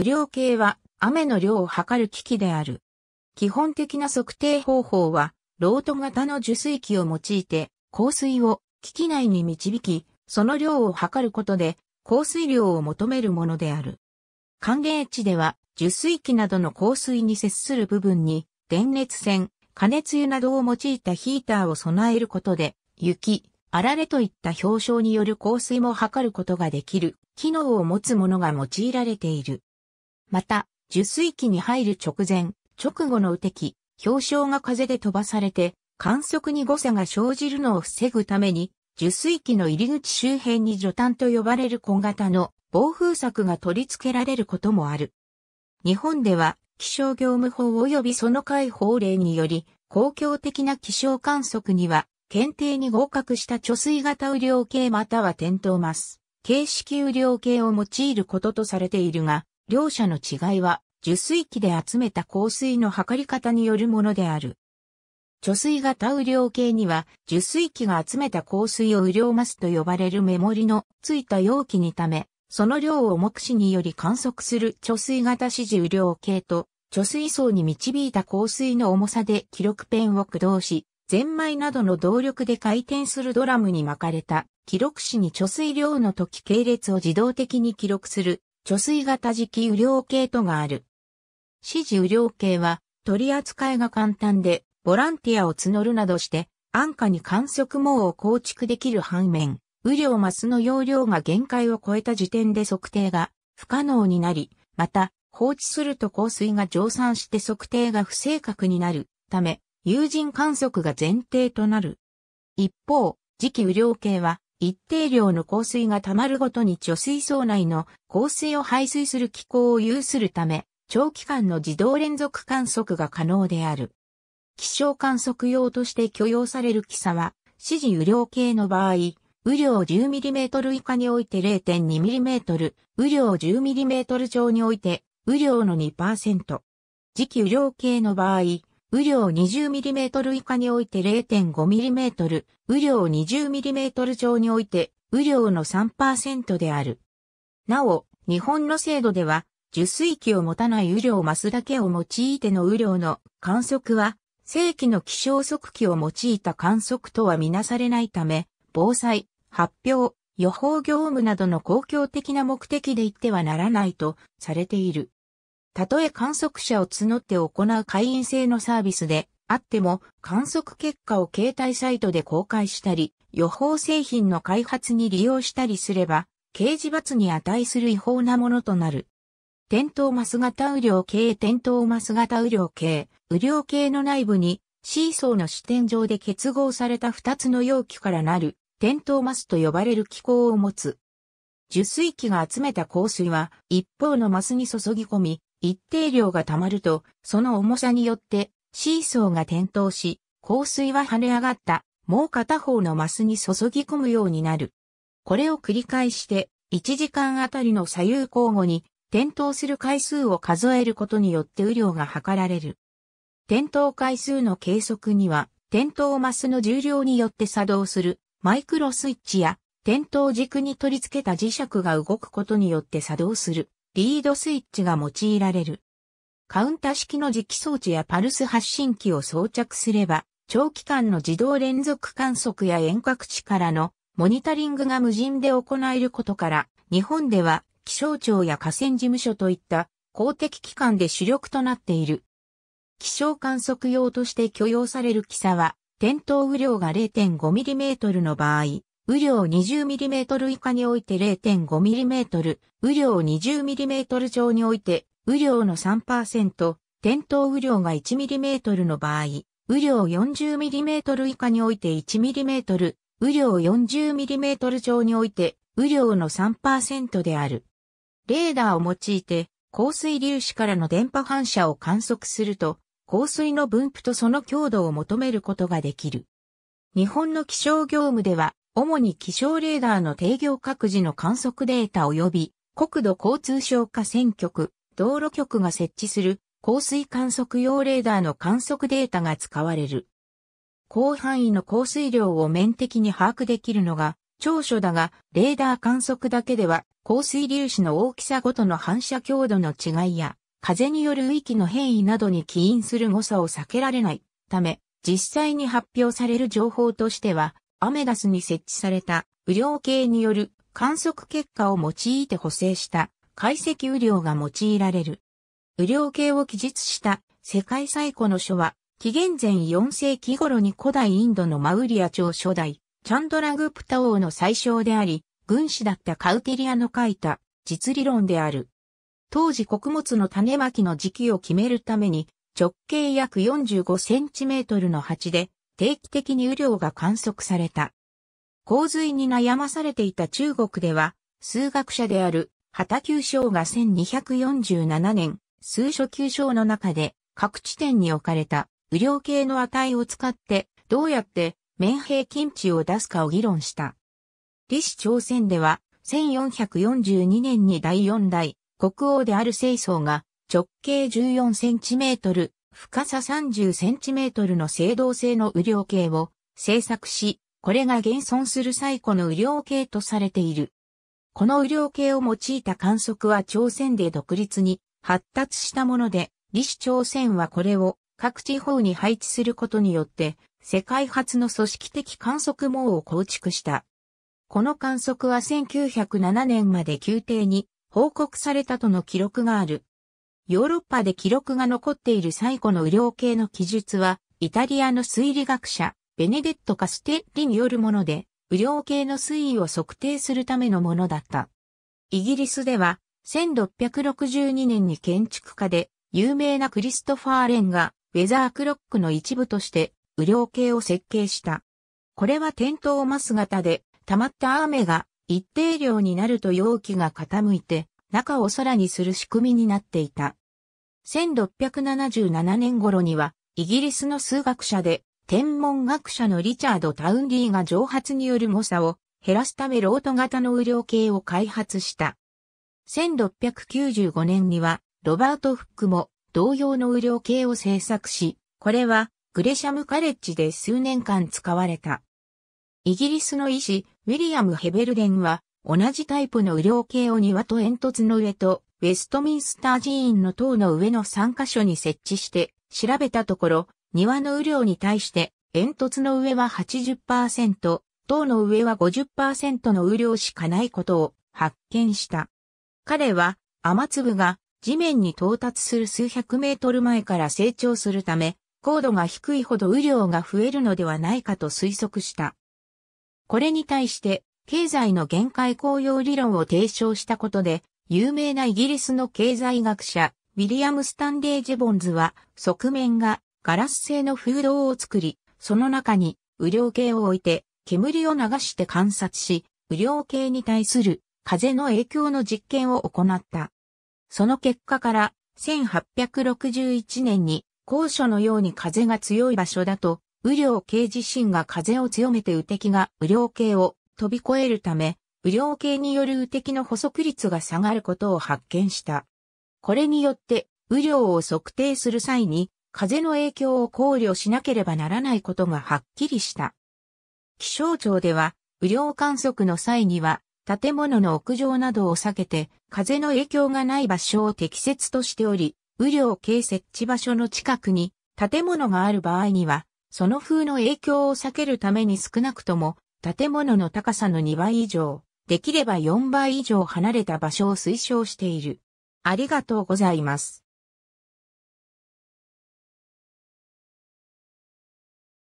雨量計は雨の量を測る機器である。基本的な測定方法は、ロート型の受水器を用いて、降水を機器内に導き、その量を測ることで、降水量を求めるものである。寒冷地では、受水器などの降水に接する部分に、電熱線、加熱油などを用いたヒーターを備えることで、雪、あられといった表彰による降水も測ることができる、機能を持つものが用いられている。また、受水器に入る直前、直後の雨滴、氷床が風で飛ばされて、観測に誤差が生じるのを防ぐために、受水器の入り口周辺に除炭と呼ばれる小型の防風柵が取り付けられることもある。日本では気象業務法及びその解法令により公共的な気象観測には検定に合格した貯水型雨量計または点灯マス、形式雨量計を用いることとされているが、両者の違いは、受水器で集めた香水の測り方によるものである。貯水型雨量計には、受水器が集めた香水を雨量マスと呼ばれる目盛りのついた容器にため、その量を目視により観測する貯水型指示雨量計と、貯水槽に導いた香水の重さで記録ペンを駆動し、ゼンマイなどの動力で回転するドラムに巻かれた記録紙に貯水量の時系列を自動的に記録する貯水型磁気雨量計とがある。指示雨量計は取り扱いが簡単で、ボランティアを募るなどして、安価に観測網を構築できる反面、雨量マスの容量が限界を超えた時点で測定が不可能になり、また、放置すると降水が蒸散して測定が不正確になるため、有人観測が前提となる。一方、磁気雨量計は一定量の降水が溜まるごとに貯水槽内の降水を排水する機構を有するため、長期間の自動連続観測が可能である。気象観測用として許容される気差は、指示雨量計の場合、雨量 10mm 以下において 0.2mm、雨量 10mm 上において、雨量の2%。時期雨量計の場合、雨量 20mm 以下において 0.5mm、雨量 20mm 上において、雨量の3%である。なお、日本の制度では、受水器を持たない雨量マスだけを用いての雨量の観測は、正規の気象測器を用いた観測とはみなされないため、防災、発表、予報業務などの公共的な目的で行ってはならないとされている。たとえ観測者を募って行う会員制のサービスであっても観測結果を携帯サイトで公開したり、予報製品の開発に利用したりすれば、刑事罰に値する違法なものとなる。点灯マス型雨量計点灯マス型雨量計、雨量計の内部にシーソーの視点上で結合された2つの容器からなる、点灯マスと呼ばれる機構を持つ。受水器が集めた香水は、一方のマスに注ぎ込み、一定量が溜まると、その重さによってシーソーが点灯し、香水は跳ね上がった、もう片方のマスに注ぎ込むようになる。これを繰り返して、1時間あたりの左右交互に、点灯する回数を数えることによって雨量が測られる。点灯回数の計測には、点灯マスの重量によって作動するマイクロスイッチや、点灯軸に取り付けた磁石が動くことによって作動するリードスイッチが用いられる。カウンタ式の磁気装置やパルス発信機を装着すれば、長期間の自動連続観測や遠隔地からのモニタリングが無人で行えることから、日本では気象庁や河川事務所といった公的機関で主力となっている。気象観測用として許容される気差は、点灯雨量が 0.5mm の場合、雨量 20mm 以下において 0.5mm、雨量 20mm 上において、雨量の3%、点灯雨量が 1mm の場合、雨量 40mm 以下において 1mm、雨量 40mm 上において、雨量の3%である。レーダーを用いて、降水粒子からの電波反射を観測すると、降水の分布とその強度を求めることができる。日本の気象業務では、主に気象レーダーの定業各自の観測データ及び国土交通省河川局、道路局が設置する降水観測用レーダーの観測データが使われる。広範囲の降水量を面的に把握できるのが長所だが、レーダー観測だけでは降水粒子の大きさごとの反射強度の違いや、風による季の変異などに起因する誤差を避けられないため、実際に発表される情報としては、アメダスに設置された雨量計による観測結果を用いて補正した解析雨量が用いられる。雨量計を記述した世界最古の書は、紀元前4世紀頃に古代インドのマウリア朝初代、チャンドラグプタ王の最小であり、軍師だったカウテリアの書いた実理論である。当時穀物の種まきの時期を決めるために、直径約45センチメートルの鉢で、定期的に雨量が観測された。洪水に悩まされていた中国では、数学者である畑九章が1247年、数書九章の中で各地点に置かれた雨量計の値を使ってどうやって面平均値を出すかを議論した。李氏朝鮮では1442年に第四代国王である清宗が直径14センチメートル深さ30センチメートルの青銅製の雨量計を製作し、これが現存する最古の雨量計とされている。この雨量計を用いた観測は朝鮮で独立に発達したもので、李氏朝鮮はこれを各地方に配置することによって、世界初の組織的観測網を構築した。この観測は1907年まで宮廷に報告されたとの記録がある。ヨーロッパで記録が残っている最古の雨量計の記述は、イタリアの推理学者、ベネデット・カステッリによるもので、雨量計の推移を測定するためのものだった。イギリスでは、1662年に建築家で、有名なクリストファーレンが、ウェザークロックの一部として、雨量計を設計した。これは点灯マス型で、溜まった雨が一定量になると容器が傾いて、中を空にする仕組みになっていた。1677年頃には、イギリスの数学者で、天文学者のリチャード・タウンリーが蒸発による誤差を減らすためロート型の雨量計を開発した。1695年には、ロバート・フックも同様の雨量計を製作し、これはグレシャムカレッジで数年間使われた。イギリスの医師、ウィリアム・ヘベルデンは、同じタイプの雨量計を庭と煙突の上とウェストミンスター寺院の塔の上の3カ所に設置して調べたところ、庭の雨量に対して煙突の上は80%、塔の上は50%の雨量しかないことを発見した。彼は雨粒が地面に到達する数百メートル前から成長するため、高度が低いほど雨量が増えるのではないかと推測した。これに対して、経済の限界効用理論を提唱したことで、有名なイギリスの経済学者、ウィリアム・スタンレー・ジェボンズは、側面がガラス製の風洞を作り、その中に雨量計を置いて、煙を流して観察し、雨量計に対する風の影響の実験を行った。その結果から、1861年に高所のように風が強い場所だと、雨量計自身が風を強めて雨滴が雨量計を飛び越えるため、雨量計による雨滴の補足率が下がることを発見した。これによって、雨量を測定する際に、風の影響を考慮しなければならないことがはっきりした。気象庁では、雨量観測の際には、建物の屋上などを避けて、風の影響がない場所を適切としており、雨量計設置場所の近くに建物がある場合には、その風の影響を避けるために少なくとも建物の高さの2倍以上、できれば4倍以上離れた場所を推奨している。ありがとうございます。